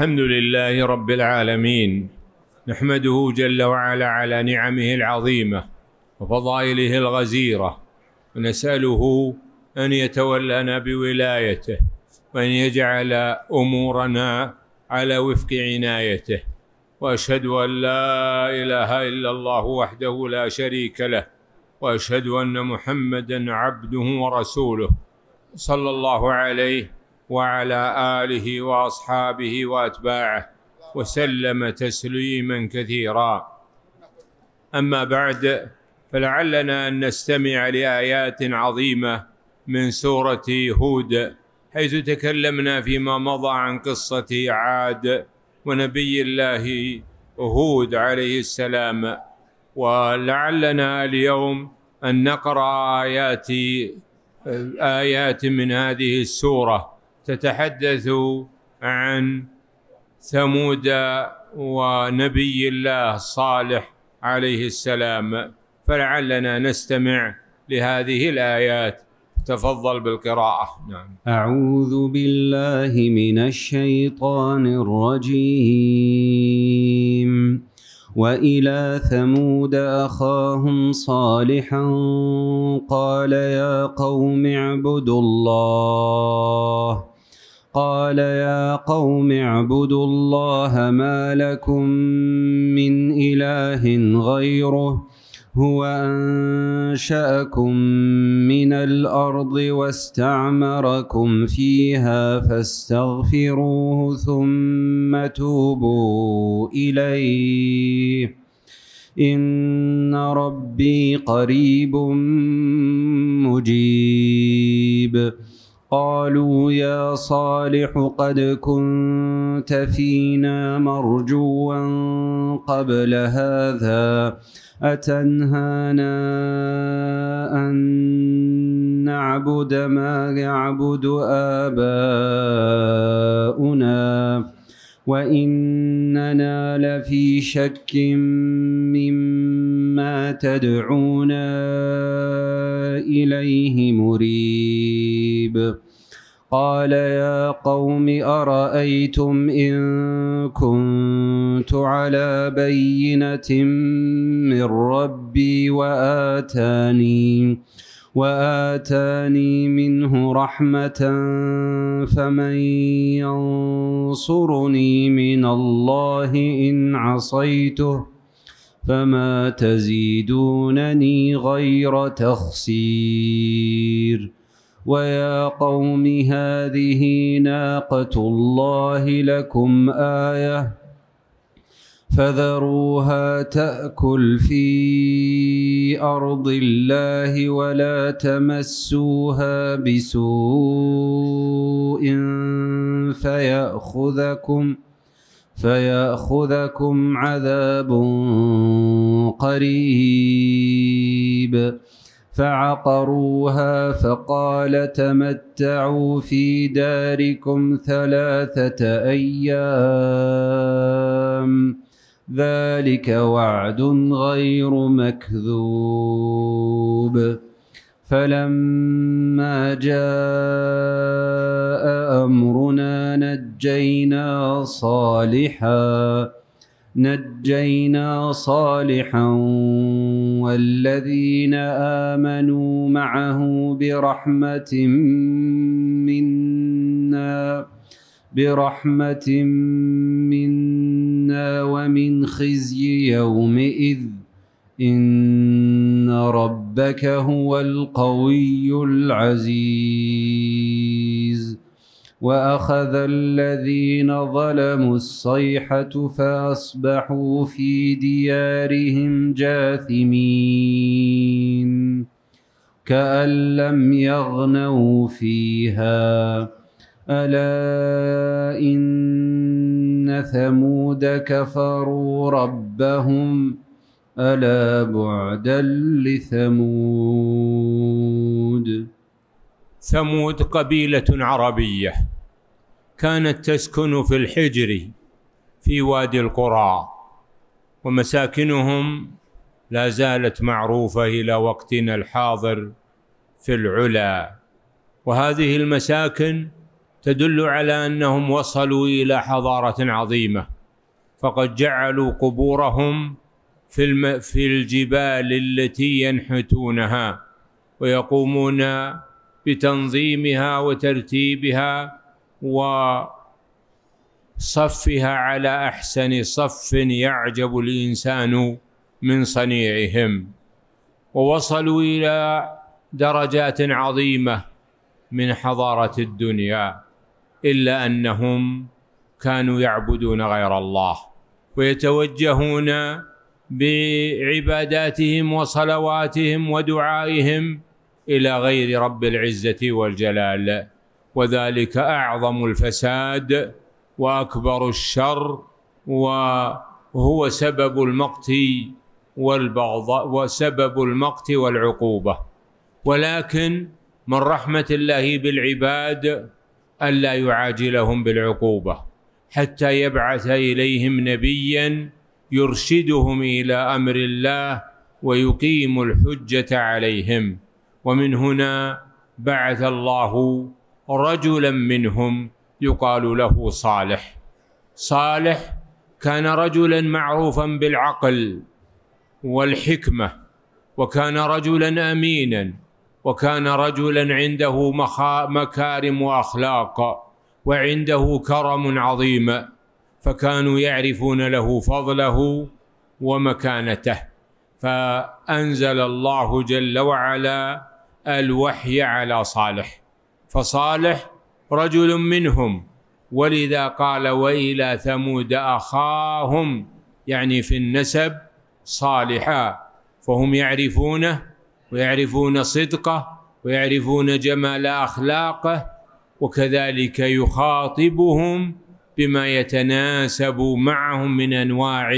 الحمد لله رب العالمين نحمده جل وعلا على نعمه العظيمه وفضائله الغزيره ونساله ان يتولنا بولايته وان يجعل امورنا على وفق عنايته واشهد ان لا اله الا الله وحده لا شريك له واشهد ان محمدا عبده ورسوله صلى الله عليه وعلى اله واصحابه واتباعه وسلم تسليما كثيرا اما بعد فلعلنا ان نستمع لايات عظيمه من سوره هود حيث تكلمنا فيما مضى عن قصه عاد ونبي الله هود عليه السلام ولعلنا اليوم ان نقرا ايات ايات من هذه السوره تتحدث عن ثمود ونبي الله صالح عليه السلام فلعلنا نستمع لهذه الايات تفضل بالقراءة نعم أعوذ بالله من الشيطان الرجيم وإلى ثمود أخاهم صالحا قال يا قوم اعبدوا الله قال يا قوم اعبدوا الله ما لكم من إله غيره هو أنشأكم من الأرض واستعمركم فيها فاستغفروه ثم توبوا إليه إن ربي قريب مجيب قالوا يا صالح قد كنت فينا مرجوا قبل هذا أتنهانا أن نعبد ما يعبد آباؤنا وإننا لفي شك مما تدعونا إليه مريب قال يا قوم أرأيتم إن كنت على بينة من ربي وآتاني واتاني منه رحمه فمن ينصرني من الله ان عصيته فما تزيدونني غير تخسير ويا قوم هذه ناقه الله لكم ايه فذروها تاكل في ارض الله ولا تمسوها بسوء فياخذكم فياخذكم عذاب قريب فعقروها فقال تمتعوا في داركم ثلاثه ايام ذلك وعد غير مكذوب فلما جاء امرنا نجينا صالحا نجينا صالحا والذين امنوا معه برحمه منا برحمة منا ومن خزي يومئذ إن ربك هو القوي العزيز وأخذ الذين ظلموا الصيحة فأصبحوا في ديارهم جاثمين كأن لم يغنوا فيها ألا إن ثمود كفروا ربهم ألا بعدا لثمود ثمود قبيلة عربية كانت تسكن في الحجر في وادي القرى ومساكنهم لا زالت معروفة إلى وقتنا الحاضر في العلا وهذه المساكن تدل على انهم وصلوا الى حضاره عظيمه فقد جعلوا قبورهم في الم... في الجبال التي ينحتونها ويقومون بتنظيمها وترتيبها وصفها على احسن صف يعجب الانسان من صنيعهم ووصلوا الى درجات عظيمه من حضاره الدنيا الا انهم كانوا يعبدون غير الله ويتوجهون بعباداتهم وصلواتهم ودعائهم الى غير رب العزه والجلال وذلك اعظم الفساد واكبر الشر وهو سبب المقت والبغض وسبب المقت والعقوبه ولكن من رحمه الله بالعباد ألا يعاجلهم بالعقوبة حتى يبعث إليهم نبيا يرشدهم إلى أمر الله ويقيم الحجة عليهم ومن هنا بعث الله رجلا منهم يقال له صالح صالح كان رجلا معروفا بالعقل والحكمه وكان رجلا امينا وكان رجلا عنده مكارم واخلاق وعنده كرم عظيم فكانوا يعرفون له فضله ومكانته فانزل الله جل وعلا الوحي على صالح فصالح رجل منهم ولذا قال والى ثمود اخاهم يعني في النسب صالحا فهم يعرفونه ويعرفون صدقه ويعرفون جمال اخلاقه وكذلك يخاطبهم بما يتناسب معهم من انواع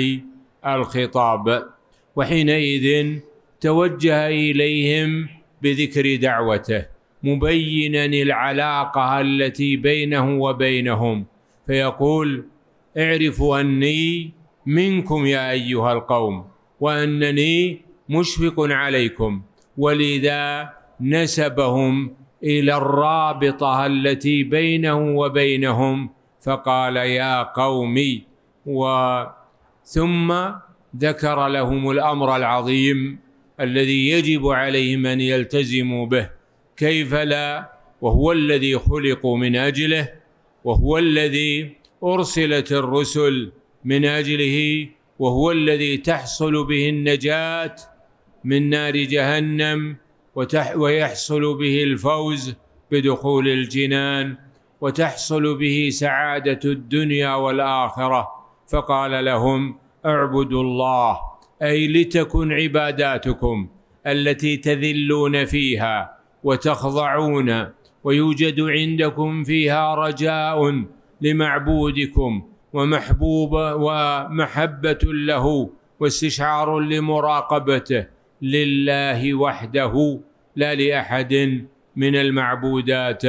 الخطاب وحينئذ توجه اليهم بذكر دعوته مبينا العلاقه التي بينه وبينهم فيقول اعرفوا اني منكم يا ايها القوم وانني مشفق عليكم ولذا نسبهم الى الرابطه التي بينه وبينهم فقال يا و وثم ذكر لهم الامر العظيم الذي يجب عليهم ان يلتزموا به كيف لا وهو الذي خلقوا من اجله وهو الذي ارسلت الرسل من اجله وهو الذي تحصل به النجاه من نار جهنم ويحصل به الفوز بدخول الجنان وتحصل به سعادة الدنيا والآخرة فقال لهم اعبدوا الله أي لتكن عباداتكم التي تذلون فيها وتخضعون ويوجد عندكم فيها رجاء لمعبودكم ومحبوب ومحبة له واستشعار لمراقبته لله وحده لا لاحد من المعبودات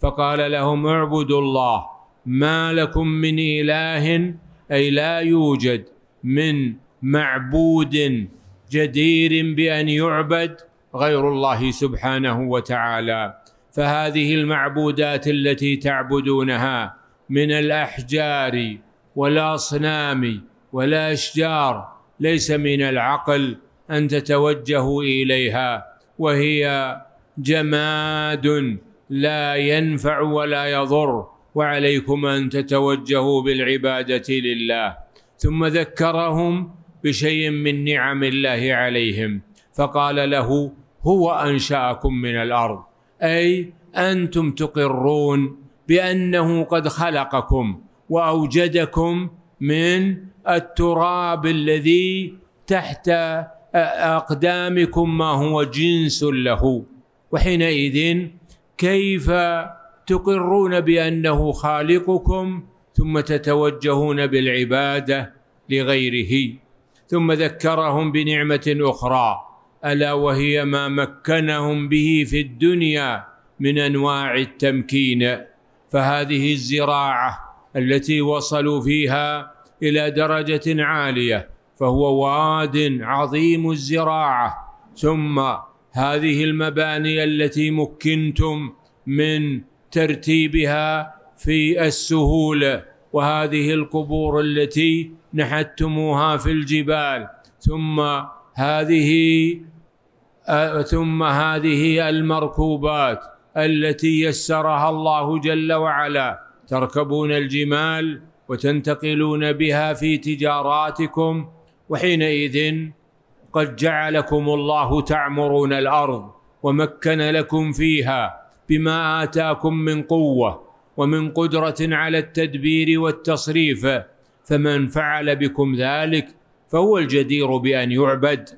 فقال لهم اعبدوا الله ما لكم من اله اي لا يوجد من معبود جدير بان يعبد غير الله سبحانه وتعالى فهذه المعبودات التي تعبدونها من الاحجار والاصنام والاشجار ليس من العقل ان تتوجهوا اليها وهي جماد لا ينفع ولا يضر وعليكم ان تتوجهوا بالعباده لله ثم ذكرهم بشيء من نعم الله عليهم فقال له هو انشاكم من الارض اي انتم تقرون بانه قد خلقكم واوجدكم من التراب الذي تحت أقدامكم ما هو جنس له وحينئذ كيف تقرون بأنه خالقكم ثم تتوجهون بالعبادة لغيره ثم ذكرهم بنعمة أخرى ألا وهي ما مكنهم به في الدنيا من أنواع التمكين فهذه الزراعة التي وصلوا فيها إلى درجة عالية فهو واد عظيم الزراعه ثم هذه المباني التي مكنتم من ترتيبها في السهوله وهذه القبور التي نحتموها في الجبال ثم هذه ثم هذه المركوبات التي يسرها الله جل وعلا تركبون الجمال وتنتقلون بها في تجاراتكم وحينئذ قد جعلكم الله تعمرون الارض ومكن لكم فيها بما اتاكم من قوه ومن قدره على التدبير والتصريف فمن فعل بكم ذلك فهو الجدير بان يعبد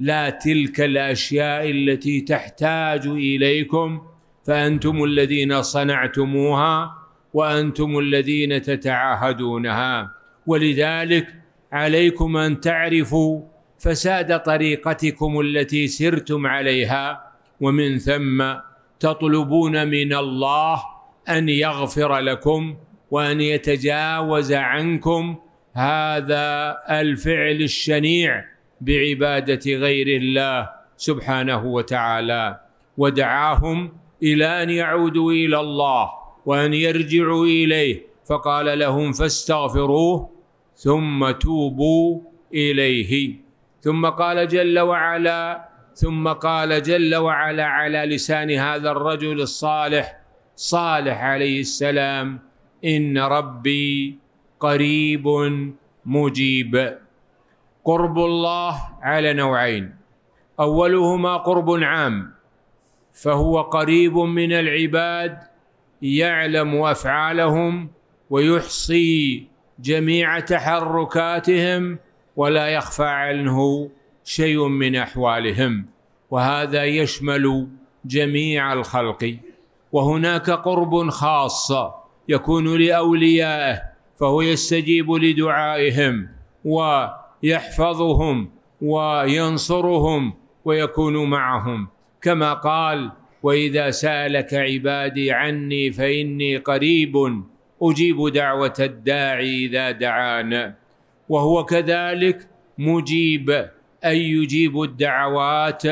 لا تلك الاشياء التي تحتاج اليكم فانتم الذين صنعتموها وانتم الذين تتعاهدونها ولذلك عليكم ان تعرفوا فساد طريقتكم التي سرتم عليها ومن ثم تطلبون من الله ان يغفر لكم وان يتجاوز عنكم هذا الفعل الشنيع بعباده غير الله سبحانه وتعالى ودعاهم الى ان يعودوا الى الله وان يرجعوا اليه فقال لهم فاستغفروه ثم توبوا اليه ثم قال جل وعلا ثم قال جل وعلا على لسان هذا الرجل الصالح صالح عليه السلام ان ربي قريب مجيب قرب الله على نوعين اولهما قرب عام فهو قريب من العباد يعلم افعالهم ويحصي جميع تحركاتهم ولا يخفى عنه شيء من احوالهم وهذا يشمل جميع الخلق وهناك قرب خاص يكون لاوليائه فهو يستجيب لدعائهم ويحفظهم وينصرهم ويكون معهم كما قال واذا سالك عبادي عني فاني قريب اجيب دعوه الداعي اذا دعانا وهو كذلك مجيب اي يجيب الدعوات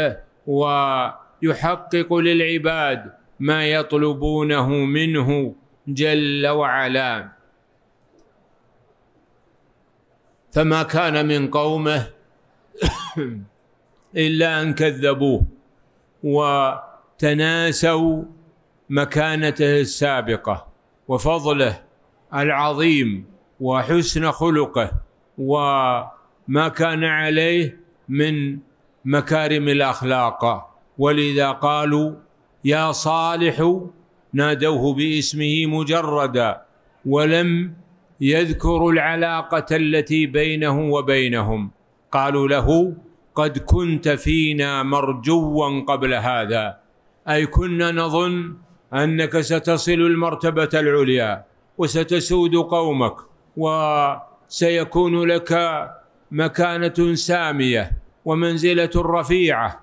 ويحقق للعباد ما يطلبونه منه جل وعلا فما كان من قومه الا ان كذبوه وتناسوا مكانته السابقه وفضله العظيم وحسن خلقه وما كان عليه من مكارم الاخلاق ولذا قالوا يا صالح نادوه باسمه مجردا ولم يذكروا العلاقه التي بينه وبينهم قالوا له قد كنت فينا مرجوا قبل هذا اي كنا نظن انك ستصل المرتبه العليا وستسود قومك وسيكون لك مكانه ساميه ومنزله رفيعه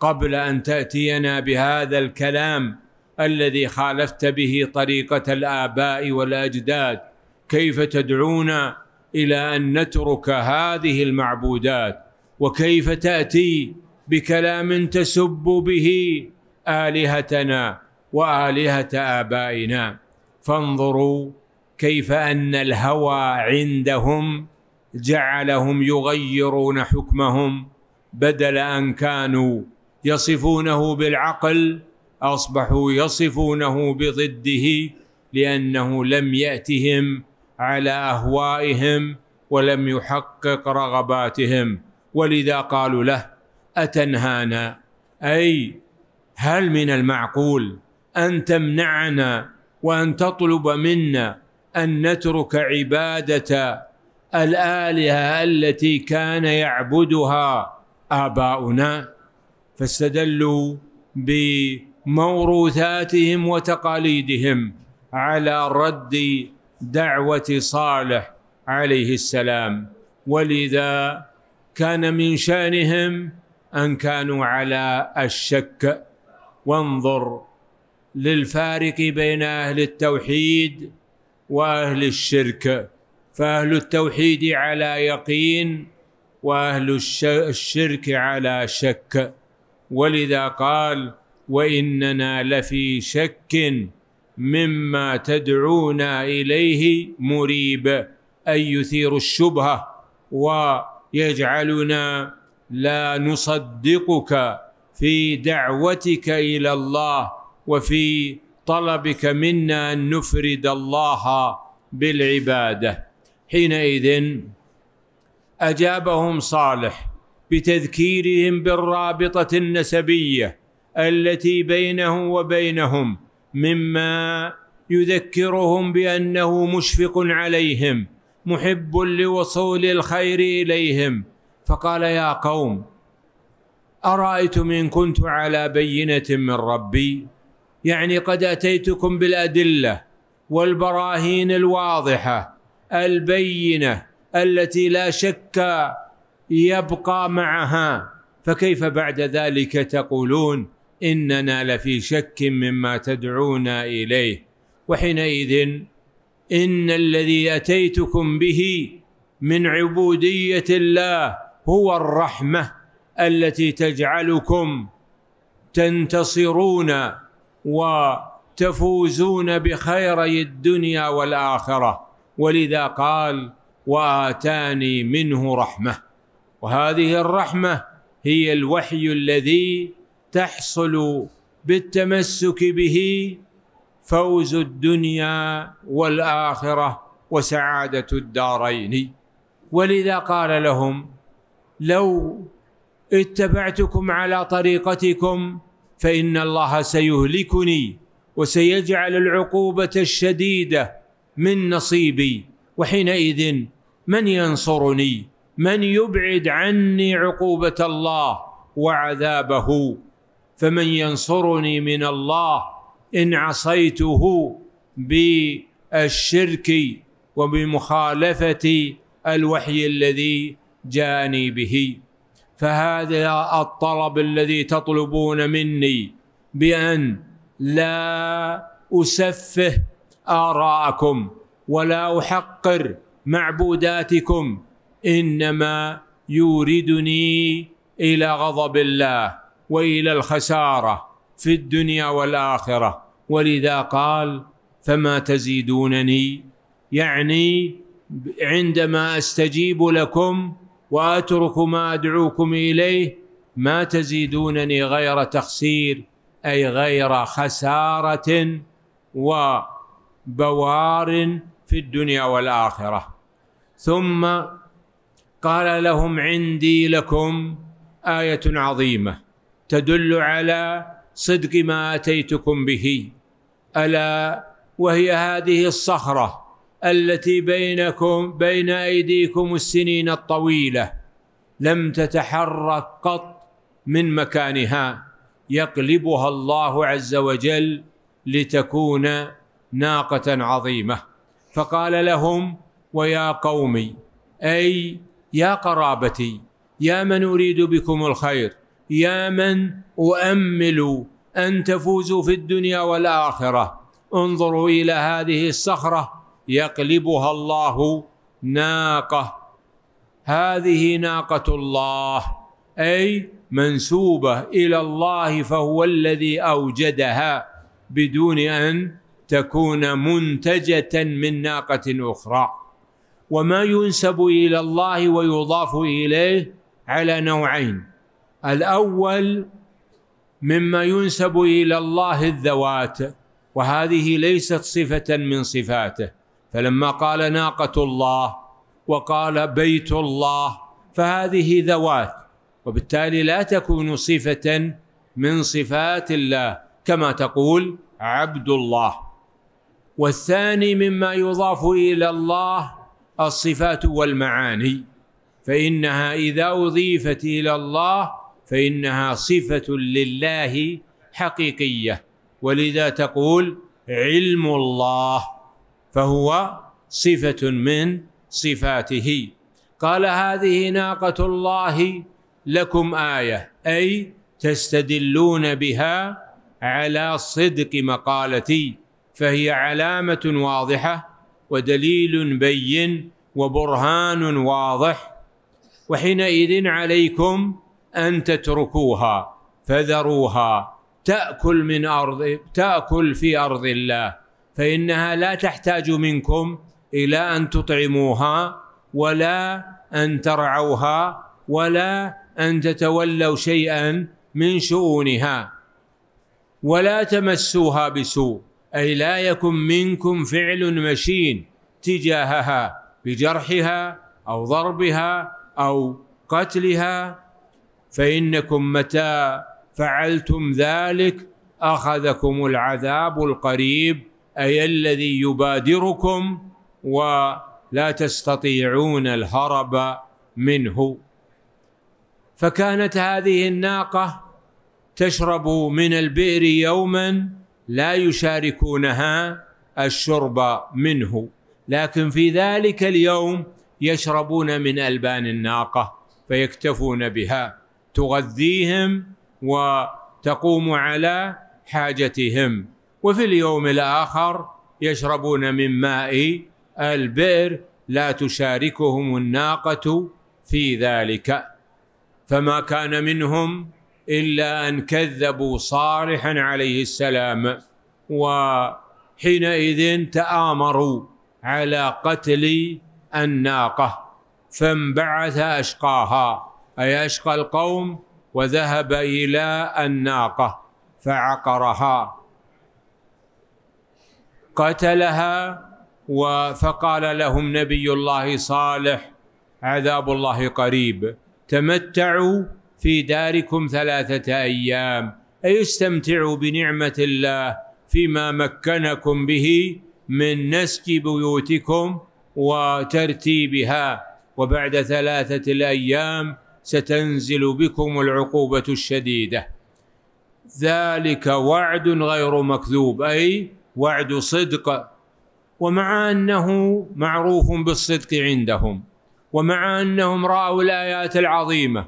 قبل ان تاتينا بهذا الكلام الذي خالفت به طريقه الاباء والاجداد كيف تدعونا الى ان نترك هذه المعبودات وكيف تاتي بكلام تسب به الهتنا والهه ابائنا فانظروا كيف ان الهوى عندهم جعلهم يغيرون حكمهم بدل ان كانوا يصفونه بالعقل اصبحوا يصفونه بضده لانه لم ياتهم على اهوائهم ولم يحقق رغباتهم ولذا قالوا له اتنهانا اي هل من المعقول ان تمنعنا وان تطلب منا ان نترك عباده الالهه التي كان يعبدها اباؤنا فاستدلوا بموروثاتهم وتقاليدهم على رد دعوه صالح عليه السلام ولذا كان من شانهم ان كانوا على الشك وانظر للفارق بين اهل التوحيد واهل الشرك فاهل التوحيد على يقين واهل الشرك على شك ولذا قال واننا لفي شك مما تدعونا اليه مريب اي يثير الشبهه ويجعلنا لا نصدقك في دعوتك الى الله وفي طلبك منا ان نفرد الله بالعباده حينئذ اجابهم صالح بتذكيرهم بالرابطه النسبيه التي بينه وبينهم مما يذكرهم بانه مشفق عليهم محب لوصول الخير اليهم فقال يا قوم ارايتم ان كنت على بينه من ربي يعني قد اتيتكم بالادله والبراهين الواضحه البينه التي لا شك يبقى معها فكيف بعد ذلك تقولون اننا لفي شك مما تدعونا اليه وحينئذ ان الذي اتيتكم به من عبوديه الله هو الرحمه التي تجعلكم تنتصرون وتفوزون بخيري الدنيا والاخره ولذا قال واتاني منه رحمه وهذه الرحمه هي الوحي الذي تحصل بالتمسك به فوز الدنيا والاخره وسعاده الدارين ولذا قال لهم لو اتبعتكم على طريقتكم فان الله سيهلكني وسيجعل العقوبه الشديده من نصيبي وحينئذ من ينصرني من يبعد عني عقوبه الله وعذابه فمن ينصرني من الله ان عصيته بالشرك وبمخالفه الوحي الذي جاني به فهذا الطلب الذي تطلبون مني بأن لا أسفه آراءكم ولا أحقر معبوداتكم إنما يوردني إلى غضب الله وإلى الخسارة في الدنيا والآخرة ولذا قال فما تزيدونني يعني عندما أستجيب لكم واترك ما ادعوكم اليه ما تزيدونني غير تخسير اي غير خساره وبوار في الدنيا والاخره ثم قال لهم عندي لكم ايه عظيمه تدل على صدق ما اتيتكم به الا وهي هذه الصخره التي بينكم بين ايديكم السنين الطويله لم تتحرك قط من مكانها يقلبها الله عز وجل لتكون ناقه عظيمه فقال لهم ويا قومي اي يا قرابتي يا من اريد بكم الخير يا من اؤمل ان تفوزوا في الدنيا والاخره انظروا الى هذه الصخره يقلبها الله ناقه هذه ناقه الله اي منسوبه الى الله فهو الذي اوجدها بدون ان تكون منتجه من ناقه اخرى وما ينسب الى الله ويضاف اليه على نوعين الاول مما ينسب الى الله الذوات وهذه ليست صفه من صفاته فلما قال ناقة الله وقال بيت الله فهذه ذوات وبالتالي لا تكون صفة من صفات الله كما تقول عبد الله والثاني مما يضاف إلى الله الصفات والمعاني فإنها إذا أضيفت إلى الله فإنها صفة لله حقيقية ولذا تقول علم الله فهو صفة من صفاته قال هذه ناقة الله لكم آية أي تستدلون بها على صدق مقالتي فهي علامة واضحة ودليل بين وبرهان واضح وحينئذ عليكم أن تتركوها فذروها تأكل من أرض تأكل في أرض الله فإنها لا تحتاج منكم إلى أن تطعموها ولا أن ترعوها ولا أن تتولوا شيئا من شؤونها ولا تمسوها بسوء أي لا يكن منكم فعل مشين تجاهها بجرحها أو ضربها أو قتلها فإنكم متى فعلتم ذلك أخذكم العذاب القريب اي الذي يبادركم ولا تستطيعون الهرب منه فكانت هذه الناقه تشرب من البئر يوما لا يشاركونها الشرب منه لكن في ذلك اليوم يشربون من البان الناقه فيكتفون بها تغذيهم وتقوم على حاجتهم وفي اليوم الآخر يشربون من ماء البئر لا تشاركهم الناقة في ذلك فما كان منهم إلا أن كذبوا صالحا عليه السلام وحينئذ تآمروا على قتل الناقة فانبعث أشقاها أي أشقى القوم وذهب إلى الناقة فعقرها قتلها فقال لهم نبي الله صالح عذاب الله قريب تمتعوا في داركم ثلاثة أيام أي استمتعوا بنعمة الله فيما مكنكم به من نسك بيوتكم وترتيبها وبعد ثلاثة الأيام ستنزل بكم العقوبة الشديدة ذلك وعد غير مكذوب أي وعد صدق ومع انه معروف بالصدق عندهم ومع انهم راوا الايات العظيمه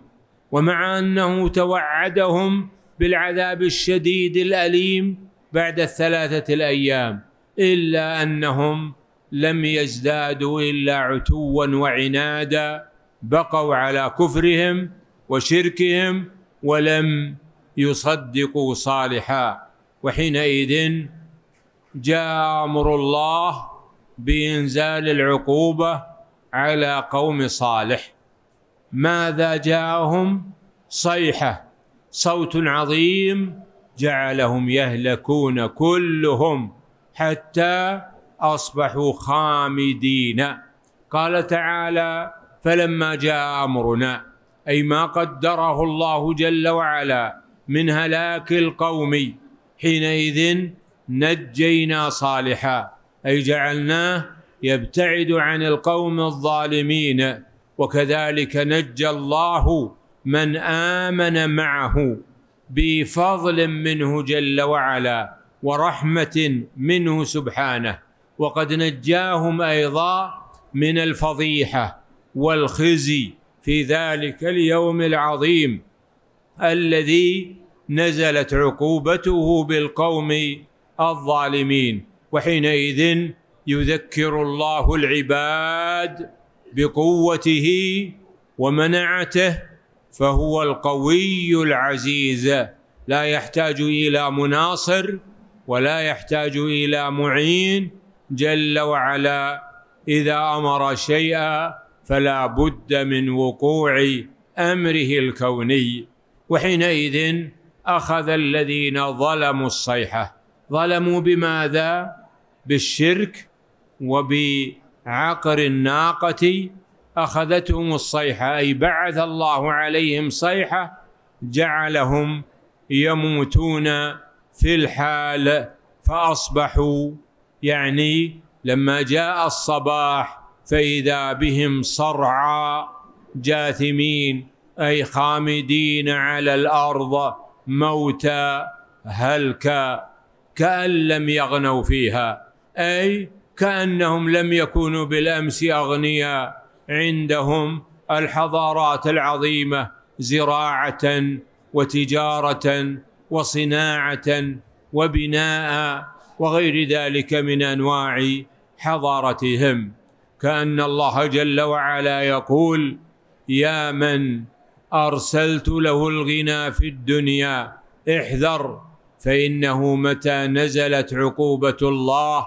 ومع انه توعدهم بالعذاب الشديد الاليم بعد الثلاثه الايام الا انهم لم يزدادوا الا عتوا وعنادا بقوا على كفرهم وشركهم ولم يصدقوا صالحا وحينئذ جاء امر الله بانزال العقوبه على قوم صالح ماذا جاءهم صيحه صوت عظيم جعلهم يهلكون كلهم حتى اصبحوا خامدين قال تعالى فلما جاء امرنا اي ما قدره الله جل وعلا من هلاك القوم حينئذ نجينا صالحا أي جعلناه يبتعد عن القوم الظالمين وكذلك نجى الله من آمن معه بفضل منه جل وعلا ورحمة منه سبحانه وقد نجاهم أيضا من الفضيحة والخزي في ذلك اليوم العظيم الذي نزلت عقوبته بالقوم الظالمين وحينئذ يذكر الله العباد بقوته ومنعته فهو القوي العزيز لا يحتاج الى مناصر ولا يحتاج الى معين جل وعلا اذا امر شيئا فلا بد من وقوع امره الكوني وحينئذ اخذ الذين ظلموا الصيحه ظلموا بماذا بالشرك وبعقر الناقه اخذتهم الصيحه اي بعث الله عليهم صيحه جعلهم يموتون في الحال فاصبحوا يعني لما جاء الصباح فاذا بهم صرعى جاثمين اي خامدين على الارض موتى هلكا كأن لم يغنوا فيها أي كأنهم لم يكونوا بالأمس أغنياء عندهم الحضارات العظيمة زراعة وتجارة وصناعة وبناء وغير ذلك من أنواع حضارتهم كأن الله جل وعلا يقول يا من أرسلت له الغنى في الدنيا احذر فانه متى نزلت عقوبه الله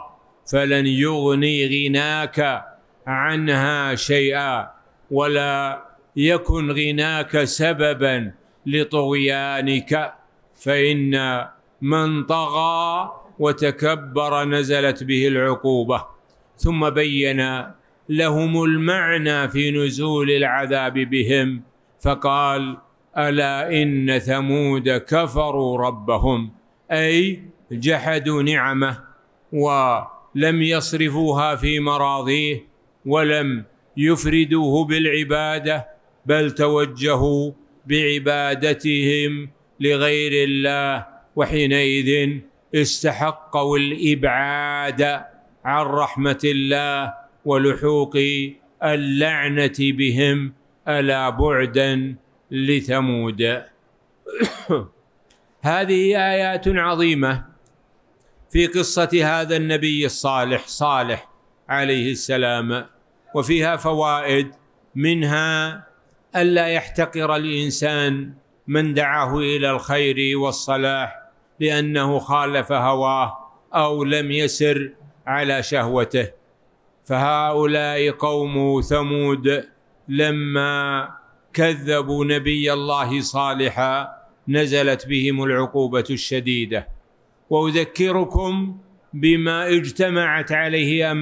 فلن يغني غناك عنها شيئا ولا يكن غناك سببا لطغيانك فان من طغى وتكبر نزلت به العقوبه ثم بين لهم المعنى في نزول العذاب بهم فقال الا ان ثمود كفروا ربهم اي جحدوا نعمه ولم يصرفوها في مراضيه ولم يفردوه بالعباده بل توجهوا بعبادتهم لغير الله وحينئذ استحقوا الابعاد عن رحمه الله ولحوق اللعنه بهم الا بعدا لثمود هذه ايات عظيمه في قصه هذا النبي الصالح صالح عليه السلام وفيها فوائد منها الا يحتقر الانسان من دعاه الى الخير والصلاح لانه خالف هواه او لم يسر على شهوته فهؤلاء قوم ثمود لما كذبوا نبي الله صالحا نزلت بهم العقوبه الشديده واذكركم بما اجتمعت عليه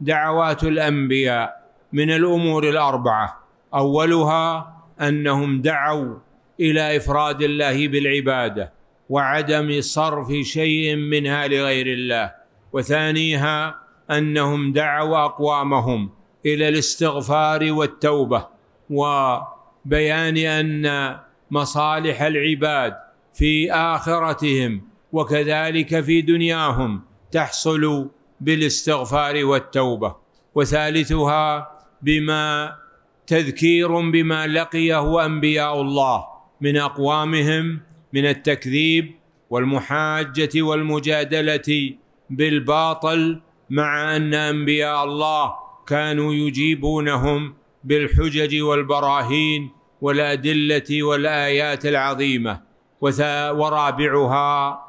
دعوات الانبياء من الامور الاربعه اولها انهم دعوا الى افراد الله بالعباده وعدم صرف شيء منها لغير الله وثانيها انهم دعوا اقوامهم الى الاستغفار والتوبه وبيان ان مصالح العباد في اخرتهم وكذلك في دنياهم تحصل بالاستغفار والتوبه وثالثها بما تذكير بما لقيه انبياء الله من اقوامهم من التكذيب والمحاجه والمجادله بالباطل مع ان انبياء الله كانوا يجيبونهم بالحجج والبراهين والأدلة والآيات العظيمة ورابعها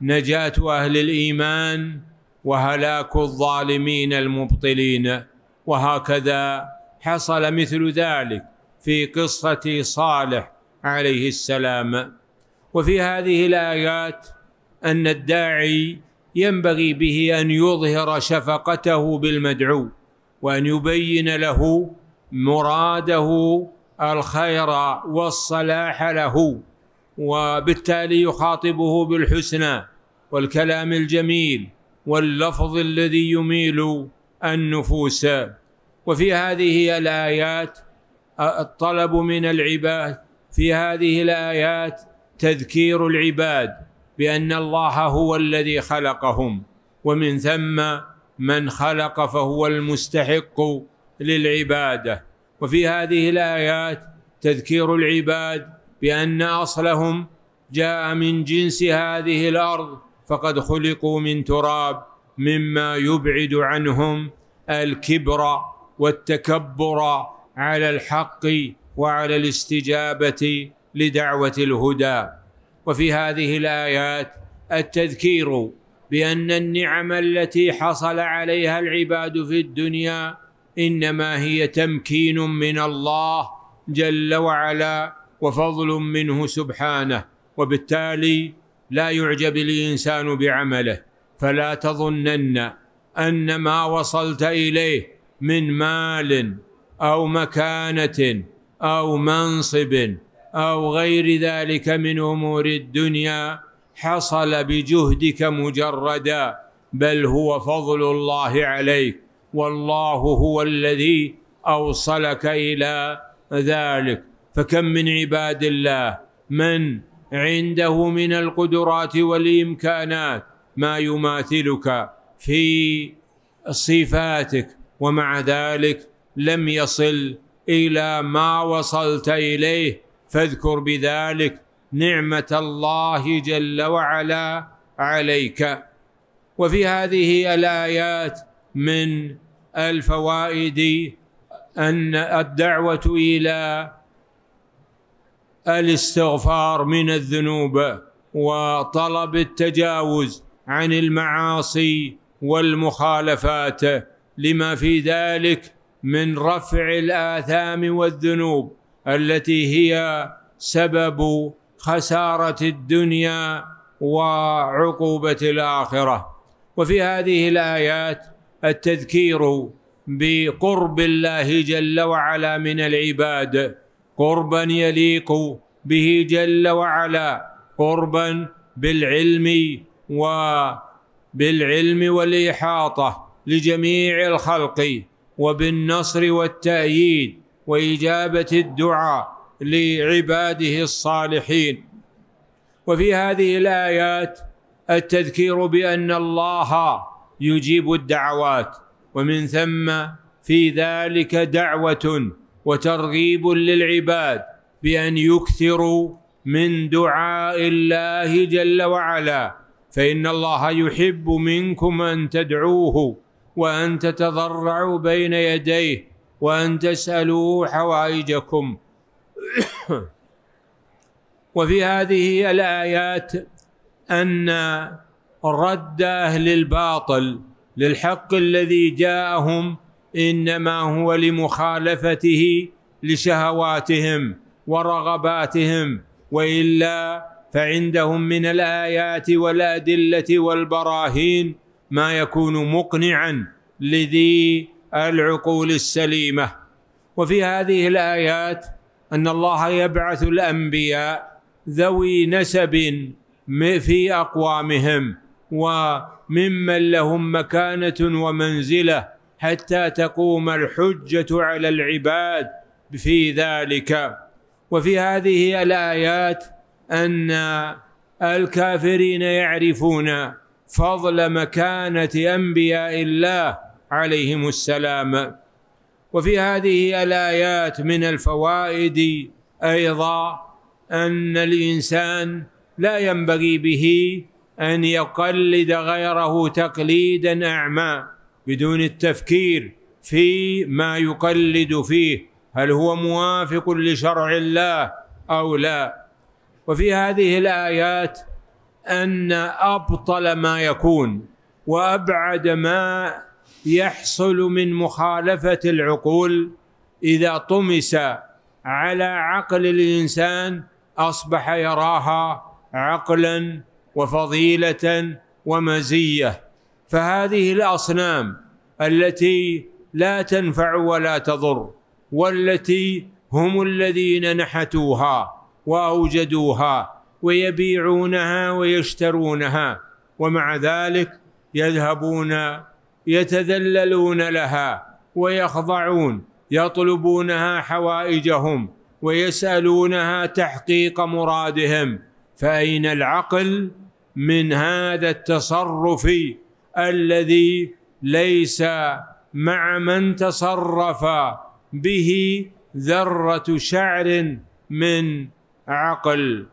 نجاة أهل الإيمان وهلاك الظالمين المبطلين وهكذا حصل مثل ذلك في قصة صالح عليه السلام وفي هذه الآيات أن الداعي ينبغي به أن يظهر شفقته بالمدعو وأن يبين له مراده الخير والصلاح له وبالتالي يخاطبه بالحسنى والكلام الجميل واللفظ الذي يميل النفوس وفي هذه الايات الطلب من العباد في هذه الايات تذكير العباد بان الله هو الذي خلقهم ومن ثم من خلق فهو المستحق للعباده وفي هذه الايات تذكير العباد بان اصلهم جاء من جنس هذه الارض فقد خلقوا من تراب مما يبعد عنهم الكبر والتكبر على الحق وعلى الاستجابه لدعوه الهدى وفي هذه الايات التذكير بان النعم التي حصل عليها العباد في الدنيا انما هي تمكين من الله جل وعلا وفضل منه سبحانه وبالتالي لا يعجب الانسان بعمله فلا تظنن ان ما وصلت اليه من مال او مكانه او منصب او غير ذلك من امور الدنيا حصل بجهدك مجردا بل هو فضل الله عليك والله هو الذي اوصلك الى ذلك فكم من عباد الله من عنده من القدرات والامكانات ما يماثلك في صفاتك ومع ذلك لم يصل الى ما وصلت اليه فاذكر بذلك نعمه الله جل وعلا عليك وفي هذه الايات من الفوائد أن الدعوة إلى الاستغفار من الذنوب وطلب التجاوز عن المعاصي والمخالفات لما في ذلك من رفع الآثام والذنوب التي هي سبب خسارة الدنيا وعقوبة الآخرة وفي هذه الآيات التذكير بقرب الله جل وعلا من العباد قربا يليق به جل وعلا قربا بالعلم وبالعلم والإحاطة لجميع الخلق وبالنصر والتأييد وإجابة الدعاء لعباده الصالحين وفي هذه الآيات التذكير بأن الله يجيب الدعوات ومن ثم في ذلك دعوه وترغيب للعباد بان يكثروا من دعاء الله جل وعلا فان الله يحب منكم ان تدعوه وان تتضرعوا بين يديه وان تسالوا حوائجكم وفي هذه الايات ان رد اهل الباطل للحق الذي جاءهم انما هو لمخالفته لشهواتهم ورغباتهم والا فعندهم من الايات والادله والبراهين ما يكون مقنعا لذي العقول السليمه وفي هذه الايات ان الله يبعث الانبياء ذوي نسب في اقوامهم وممن لهم مكانة ومنزلة حتى تقوم الحجة على العباد في ذلك وفي هذه الآيات أن الكافرين يعرفون فضل مكانة أنبياء الله عليهم السلام وفي هذه الآيات من الفوائد أيضا أن الإنسان لا ينبغي به ان يقلد غيره تقليدا اعمى بدون التفكير في ما يقلد فيه هل هو موافق لشرع الله او لا وفي هذه الايات ان ابطل ما يكون وابعد ما يحصل من مخالفه العقول اذا طمس على عقل الانسان اصبح يراها عقلا وفضيله ومزيه فهذه الاصنام التي لا تنفع ولا تضر والتي هم الذين نحتوها واوجدوها ويبيعونها ويشترونها ومع ذلك يذهبون يتذللون لها ويخضعون يطلبونها حوائجهم ويسالونها تحقيق مرادهم فأين العقل من هذا التصرف الذي ليس مع من تصرف به ذرة شعر من عقل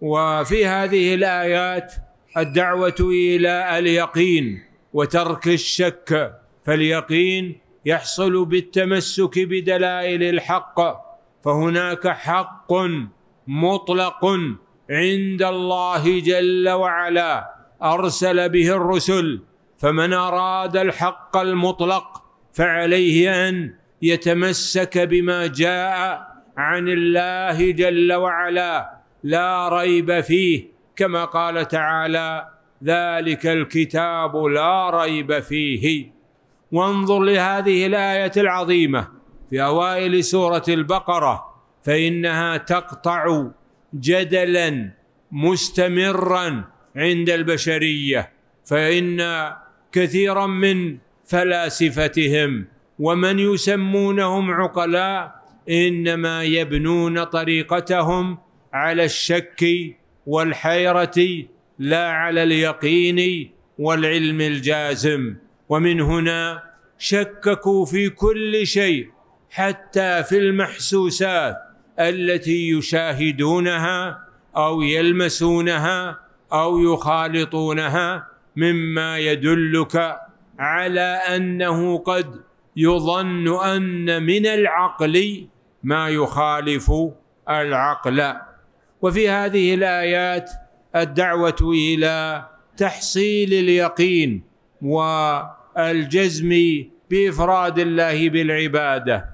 وفي هذه الآيات الدعوة إلى اليقين وترك الشك فاليقين يحصل بالتمسك بدلائل الحق فهناك حق مطلق عند الله جل وعلا ارسل به الرسل فمن اراد الحق المطلق فعليه ان يتمسك بما جاء عن الله جل وعلا لا ريب فيه كما قال تعالى ذلك الكتاب لا ريب فيه وانظر لهذه الايه العظيمه في اوائل سوره البقره فانها تقطع جدلا مستمرا عند البشريه فان كثيرا من فلاسفتهم ومن يسمونهم عقلاء انما يبنون طريقتهم على الشك والحيره لا على اليقين والعلم الجازم ومن هنا شككوا في كل شيء حتى في المحسوسات التي يشاهدونها او يلمسونها او يخالطونها مما يدلك على انه قد يظن ان من العقل ما يخالف العقل وفي هذه الايات الدعوه الى تحصيل اليقين والجزم بافراد الله بالعباده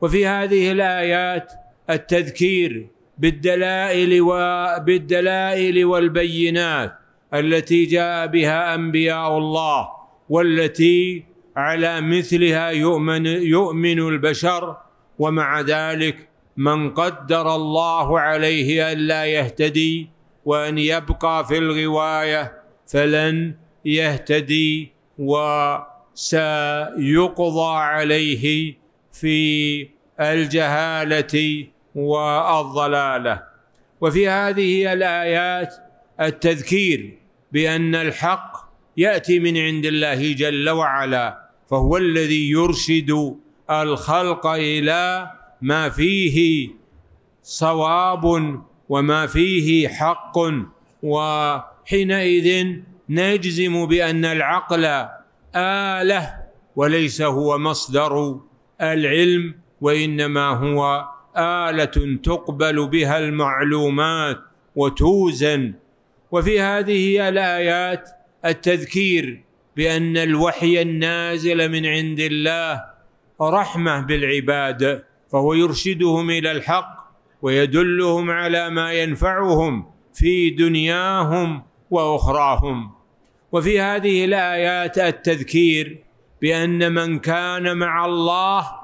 وفي هذه الايات التذكير بالدلائل وبالدلائل والبينات التي جاء بها انبياء الله والتي على مثلها يؤمن يؤمن البشر ومع ذلك من قدر الله عليه الا يهتدي وان يبقى في الغوايه فلن يهتدي وسيقضى عليه في الجهاله والضلاله وفي هذه الايات التذكير بان الحق ياتي من عند الله جل وعلا فهو الذي يرشد الخلق الى ما فيه صواب وما فيه حق وحينئذ نجزم بان العقل اله وليس هو مصدر العلم وانما هو آلة تقبل بها المعلومات وتوزن وفي هذه الآيات التذكير بأن الوحي النازل من عند الله رحمة بالعباد فهو يرشدهم إلى الحق ويدلهم على ما ينفعهم في دنياهم وأخراهم وفي هذه الآيات التذكير بأن من كان مع الله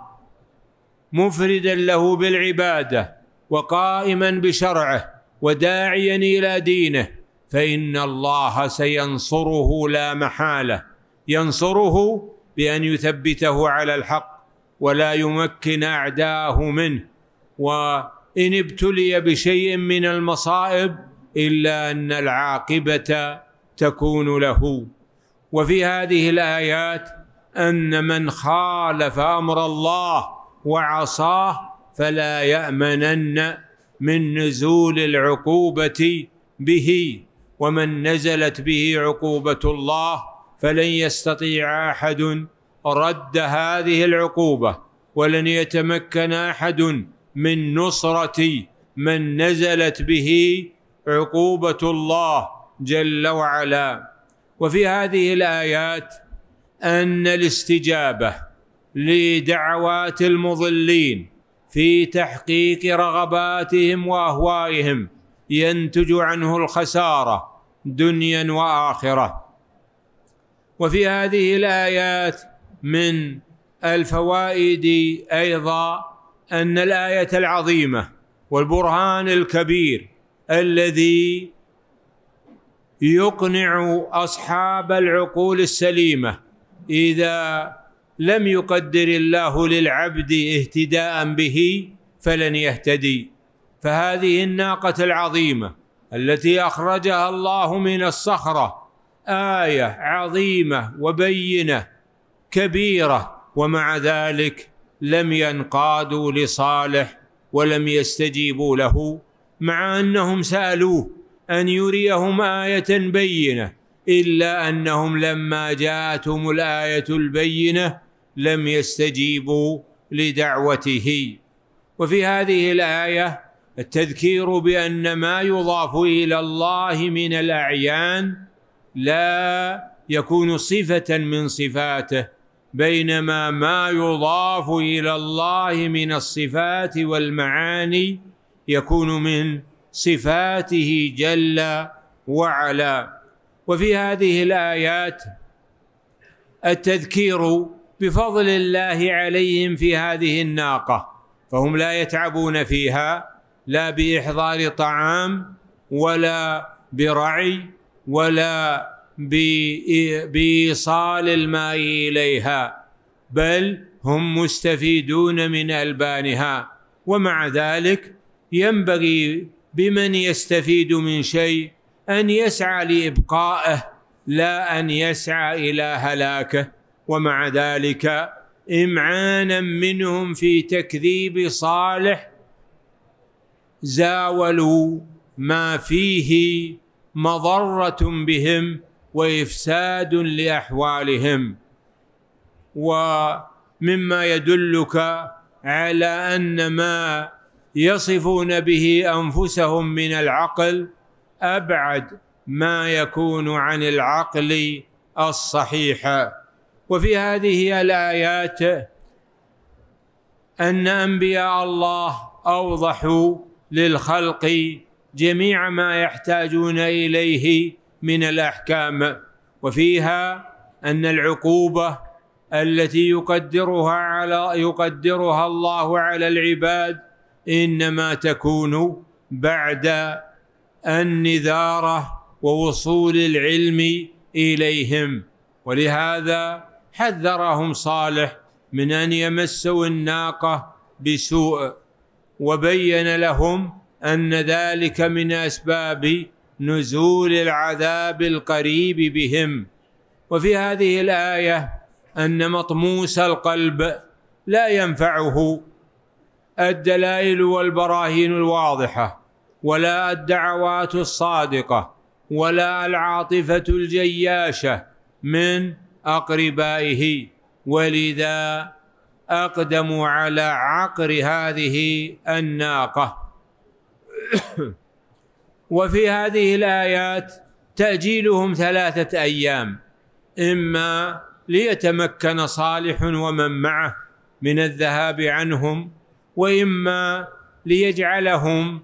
مفردا له بالعباده وقائما بشرعه وداعيا الى دينه فان الله سينصره لا محاله ينصره بان يثبته على الحق ولا يمكن اعداءه منه وان ابتلي بشيء من المصائب الا ان العاقبه تكون له وفي هذه الايات ان من خالف امر الله وعصاه فلا يامنن من نزول العقوبه به ومن نزلت به عقوبه الله فلن يستطيع احد رد هذه العقوبه ولن يتمكن احد من نصره من نزلت به عقوبه الله جل وعلا وفي هذه الايات ان الاستجابه لدعوات المضلين في تحقيق رغباتهم واهوائهم ينتج عنه الخساره دنيا واخره وفي هذه الايات من الفوائد ايضا ان الايه العظيمه والبرهان الكبير الذي يقنع اصحاب العقول السليمه اذا لم يقدر الله للعبد اهتداء به فلن يهتدي فهذه الناقة العظيمة التي أخرجها الله من الصخرة آية عظيمة وبينة كبيرة ومع ذلك لم ينقادوا لصالح ولم يستجيبوا له مع أنهم سألوه أن يريهم آية بينة إلا أنهم لما جاءتهم الآية البينة لم يستجيبوا لدعوته وفي هذه الايه التذكير بان ما يضاف الى الله من الاعيان لا يكون صفه من صفاته بينما ما يضاف الى الله من الصفات والمعاني يكون من صفاته جل وعلا وفي هذه الايات التذكير بفضل الله عليهم في هذه الناقه فهم لا يتعبون فيها لا باحضار طعام ولا برعي ولا بايصال الماء اليها بل هم مستفيدون من البانها ومع ذلك ينبغي بمن يستفيد من شيء ان يسعى لابقائه لا ان يسعى الى هلاكه ومع ذلك إمعانا منهم في تكذيب صالح زاولوا ما فيه مضرة بهم وإفساد لأحوالهم ومما يدلك على أن ما يصفون به أنفسهم من العقل أبعد ما يكون عن العقل الصحيح وفي هذه الايات ان انبياء الله اوضحوا للخلق جميع ما يحتاجون اليه من الاحكام وفيها ان العقوبه التي يقدرها على يقدرها الله على العباد انما تكون بعد النذاره ووصول العلم اليهم ولهذا حذرهم صالح من ان يمسوا الناقه بسوء وبين لهم ان ذلك من اسباب نزول العذاب القريب بهم وفي هذه الايه ان مطموس القلب لا ينفعه الدلائل والبراهين الواضحه ولا الدعوات الصادقه ولا العاطفه الجياشه من أقربائه ولذا أقدموا على عقر هذه الناقة وفي هذه الآيات تأجيلهم ثلاثة أيام إما ليتمكن صالح ومن معه من الذهاب عنهم وإما ليجعلهم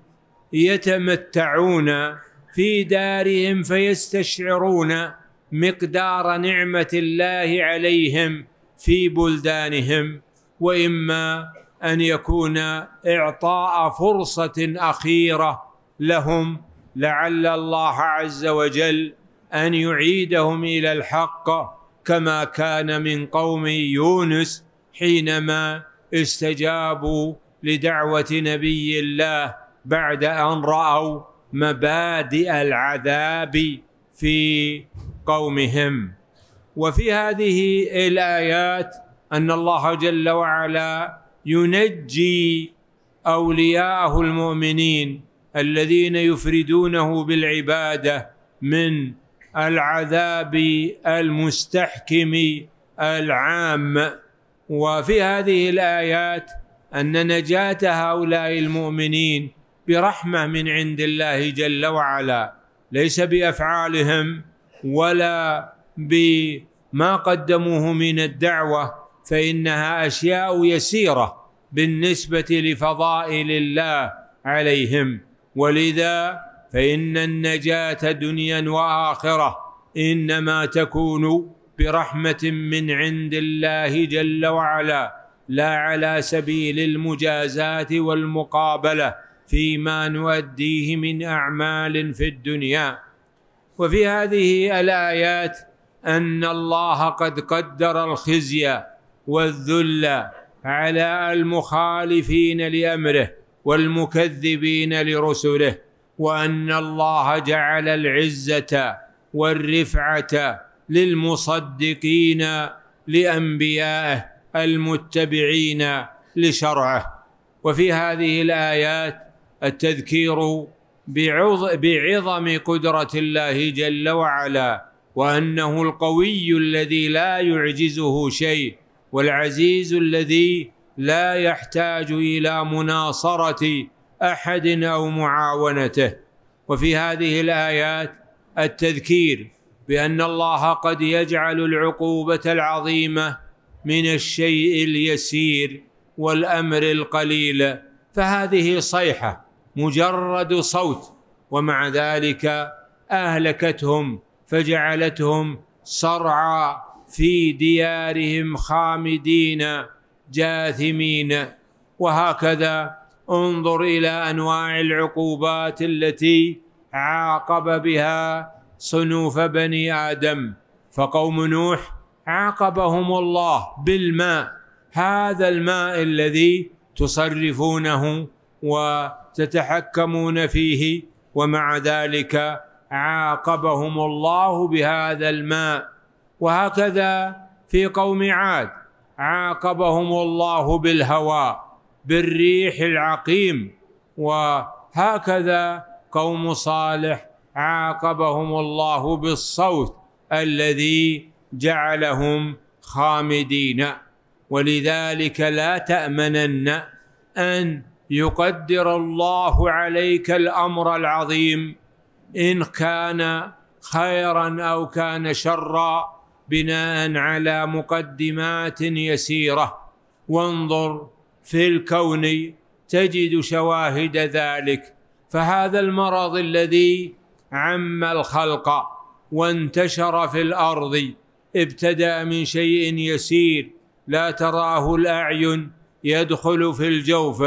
يتمتعون في دارهم فيستشعرون مقدار نعمه الله عليهم في بلدانهم واما ان يكون اعطاء فرصه اخيره لهم لعل الله عز وجل ان يعيدهم الى الحق كما كان من قوم يونس حينما استجابوا لدعوه نبي الله بعد ان راوا مبادئ العذاب في قومهم وفي هذه الايات ان الله جل وعلا ينجي اولياءه المؤمنين الذين يفردونه بالعباده من العذاب المستحكم العام وفي هذه الايات ان نجاه هؤلاء المؤمنين برحمه من عند الله جل وعلا ليس بافعالهم ولا بما قدموه من الدعوه فانها اشياء يسيره بالنسبه لفضائل الله عليهم ولذا فان النجاه دنيا واخره انما تكون برحمه من عند الله جل وعلا لا على سبيل المجازات والمقابله فيما نؤديه من اعمال في الدنيا وفي هذه الايات ان الله قد قدر الخزي والذل على المخالفين لامره والمكذبين لرسله وان الله جعل العزه والرفعه للمصدقين لانبيائه المتبعين لشرعه وفي هذه الايات التذكير بعظم قدرة الله جل وعلا وأنه القوي الذي لا يعجزه شيء والعزيز الذي لا يحتاج إلى مناصرة أحد أو معاونته وفي هذه الآيات التذكير بأن الله قد يجعل العقوبة العظيمة من الشيء اليسير والأمر القليل فهذه صيحة مجرد صوت ومع ذلك اهلكتهم فجعلتهم صرعى في ديارهم خامدين جاثمين وهكذا انظر الى انواع العقوبات التي عاقب بها صنوف بني ادم فقوم نوح عاقبهم الله بالماء هذا الماء الذي تصرفونه و تتحكمون فيه ومع ذلك عاقبهم الله بهذا الماء وهكذا في قوم عاد عاقبهم الله بالهواء بالريح العقيم وهكذا قوم صالح عاقبهم الله بالصوت الذي جعلهم خامدين ولذلك لا تامنن ان يقدر الله عليك الامر العظيم ان كان خيرا او كان شرا بناء على مقدمات يسيره وانظر في الكون تجد شواهد ذلك فهذا المرض الذي عم الخلق وانتشر في الارض ابتدا من شيء يسير لا تراه الاعين يدخل في الجوف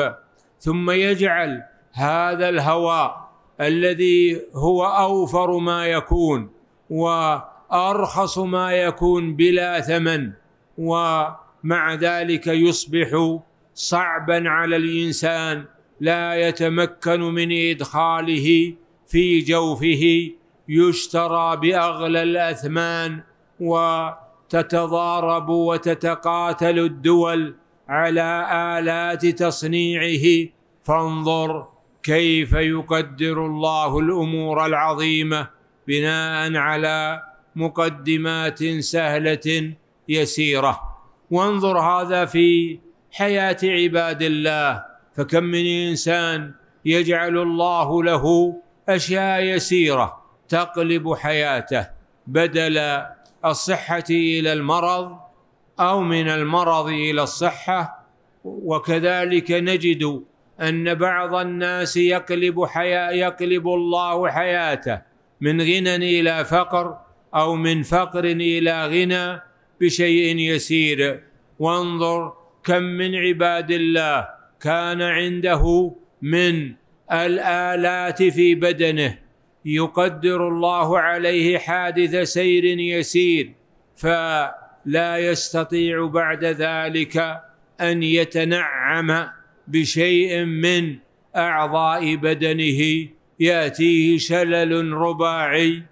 ثم يجعل هذا الهواء الذي هو اوفر ما يكون وارخص ما يكون بلا ثمن ومع ذلك يصبح صعبا على الانسان لا يتمكن من ادخاله في جوفه يشترى باغلى الاثمان وتتضارب وتتقاتل الدول على الات تصنيعه فانظر كيف يقدر الله الامور العظيمه بناء على مقدمات سهله يسيره وانظر هذا في حياه عباد الله فكم من انسان يجعل الله له اشياء يسيره تقلب حياته بدل الصحه الى المرض او من المرض الى الصحه وكذلك نجد ان بعض الناس يقلب حياة يقلب الله حياته من غنى الى فقر او من فقر الى غنى بشيء يسير وانظر كم من عباد الله كان عنده من الالات في بدنه يقدر الله عليه حادث سير يسير فلا يستطيع بعد ذلك ان يتنعم بشيء من اعضاء بدنه ياتيه شلل رباعي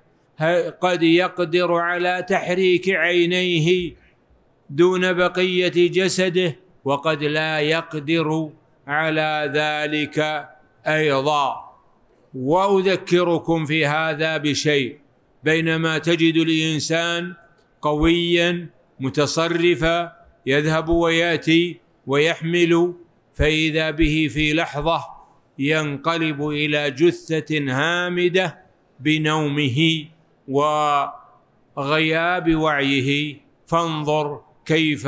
قد يقدر على تحريك عينيه دون بقيه جسده وقد لا يقدر على ذلك ايضا واذكركم في هذا بشيء بينما تجد الانسان قويا متصرفا يذهب وياتي ويحمل فإذا به في لحظة ينقلب إلى جثة هامدة بنومه وغياب وعيه فانظر كيف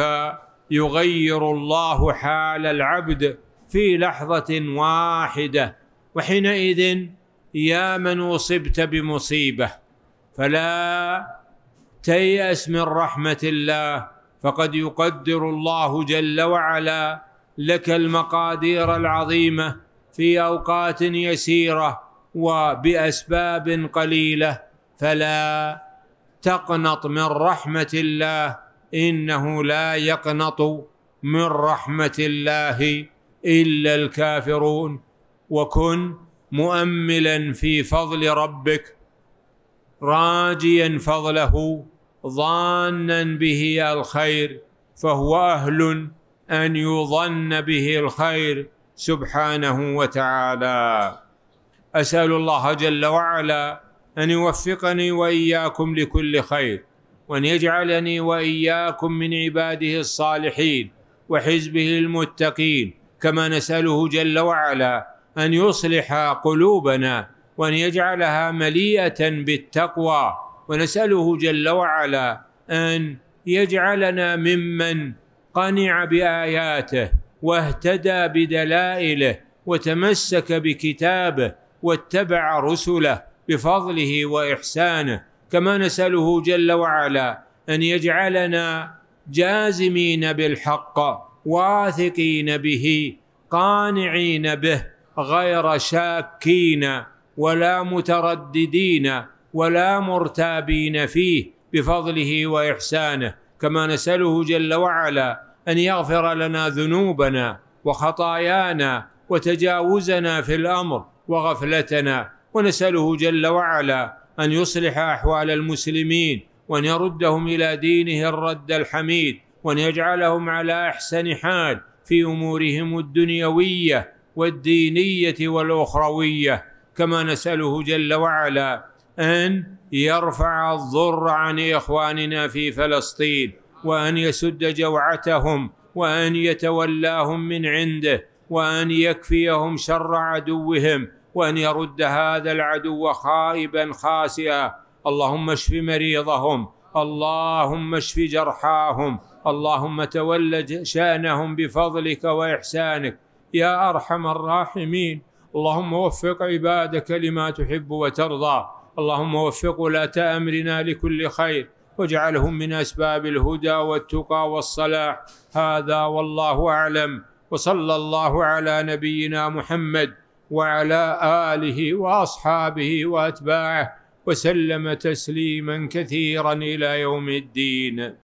يغير الله حال العبد في لحظة واحدة وحينئذ يا من أصبت بمصيبة فلا تيأس من رحمة الله فقد يقدر الله جل وعلا لك المقادير العظيمه في اوقات يسيره وباسباب قليله فلا تقنط من رحمه الله انه لا يقنط من رحمه الله الا الكافرون وكن مؤملا في فضل ربك راجيا فضله ظانا به الخير فهو اهل ان يظن به الخير سبحانه وتعالى اسال الله جل وعلا ان يوفقني واياكم لكل خير وان يجعلني واياكم من عباده الصالحين وحزبه المتقين كما نساله جل وعلا ان يصلح قلوبنا وان يجعلها مليئه بالتقوى ونساله جل وعلا ان يجعلنا ممن قنع باياته واهتدى بدلائله وتمسك بكتابه واتبع رسله بفضله واحسانه كما نساله جل وعلا ان يجعلنا جازمين بالحق واثقين به قانعين به غير شاكين ولا مترددين ولا مرتابين فيه بفضله واحسانه كما نساله جل وعلا ان يغفر لنا ذنوبنا وخطايانا وتجاوزنا في الامر وغفلتنا ونساله جل وعلا ان يصلح احوال المسلمين وان يردهم الى دينه الرد الحميد وان يجعلهم على احسن حال في امورهم الدنيويه والدينيه والاخرويه كما نساله جل وعلا ان يرفع الضر عن اخواننا في فلسطين وان يسد جوعتهم وان يتولاهم من عنده وان يكفيهم شر عدوهم وان يرد هذا العدو خائبا خاسئا اللهم اشف مريضهم اللهم اشف جرحاهم اللهم تول شانهم بفضلك واحسانك يا ارحم الراحمين اللهم وفق عبادك لما تحب وترضى اللهم وفق ولاة أمرنا لكل خير واجعلهم من أسباب الهدى والتقى والصلاح هذا والله أعلم وصلى الله على نبينا محمد وعلى آله وأصحابه وأتباعه وسلم تسليما كثيرا إلى يوم الدين